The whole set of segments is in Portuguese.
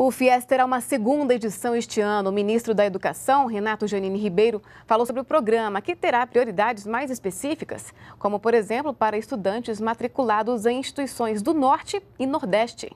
O FIES terá uma segunda edição este ano. O ministro da Educação, Renato Janine Ribeiro, falou sobre o programa, que terá prioridades mais específicas, como, por exemplo, para estudantes matriculados em instituições do Norte e Nordeste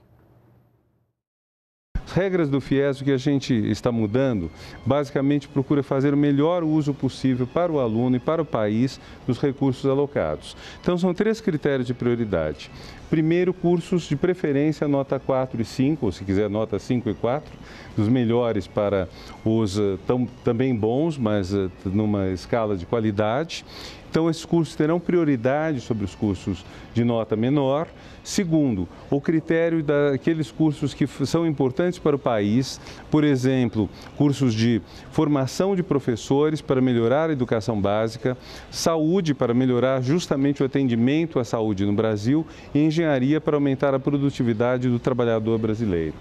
regras do FIES, o que a gente está mudando, basicamente procura fazer o melhor uso possível para o aluno e para o país dos recursos alocados. Então, são três critérios de prioridade. Primeiro, cursos de preferência nota 4 e 5, ou se quiser nota 5 e 4, dos melhores para os eh, tão, também bons, mas eh, numa escala de qualidade. Então, esses cursos terão prioridade sobre os cursos de nota menor. Segundo, o critério daqueles cursos que são importantes para o país, por exemplo, cursos de formação de professores para melhorar a educação básica, saúde para melhorar justamente o atendimento à saúde no Brasil e engenharia para aumentar a produtividade do trabalhador brasileiro.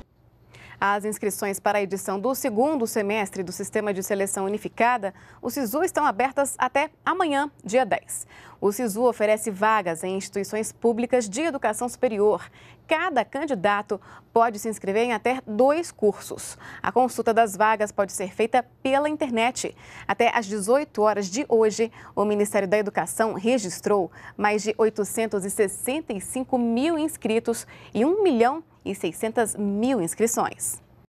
As inscrições para a edição do segundo semestre do Sistema de Seleção Unificada, o SISU, estão abertas até amanhã, dia 10. O SISU oferece vagas em instituições públicas de educação superior. Cada candidato pode se inscrever em até dois cursos. A consulta das vagas pode ser feita pela internet. Até às 18 horas de hoje, o Ministério da Educação registrou mais de 865 mil inscritos e 1 milhão e 600 mil inscrições.